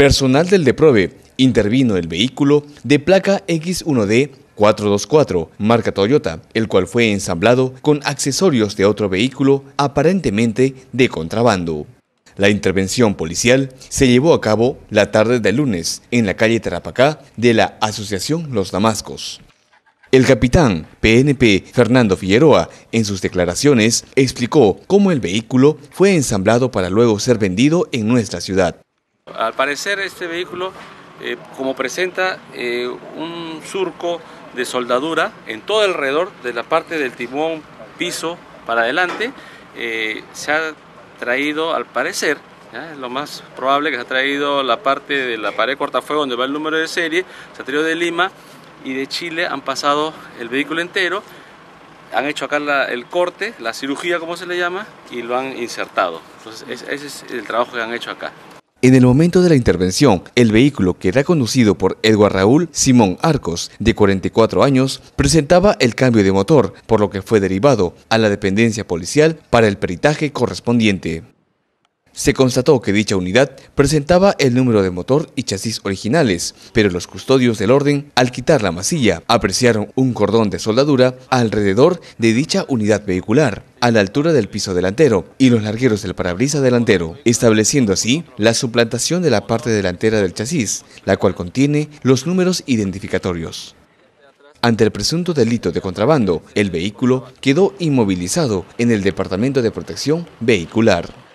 Personal del DEPROVE intervino el vehículo de placa X1D 424, marca Toyota, el cual fue ensamblado con accesorios de otro vehículo aparentemente de contrabando. La intervención policial se llevó a cabo la tarde del lunes en la calle Tarapacá de la Asociación Los Damascos. El capitán PNP Fernando Figueroa en sus declaraciones explicó cómo el vehículo fue ensamblado para luego ser vendido en nuestra ciudad. Al parecer este vehículo, eh, como presenta eh, un surco de soldadura en todo alrededor de la parte del timón piso para adelante, eh, se ha traído al parecer, lo más probable que se ha traído la parte de la pared cortafuego donde va el número de serie, se ha traído de Lima y de Chile, han pasado el vehículo entero, han hecho acá el corte, la cirugía como se le llama, y lo han insertado. Entonces ese es el trabajo que han hecho acá. En el momento de la intervención, el vehículo que era conducido por Edward Raúl Simón Arcos, de 44 años, presentaba el cambio de motor, por lo que fue derivado a la dependencia policial para el peritaje correspondiente. Se constató que dicha unidad presentaba el número de motor y chasis originales, pero los custodios del orden, al quitar la masilla, apreciaron un cordón de soldadura alrededor de dicha unidad vehicular, a la altura del piso delantero y los largueros del parabrisas delantero, estableciendo así la suplantación de la parte delantera del chasis, la cual contiene los números identificatorios. Ante el presunto delito de contrabando, el vehículo quedó inmovilizado en el Departamento de Protección Vehicular.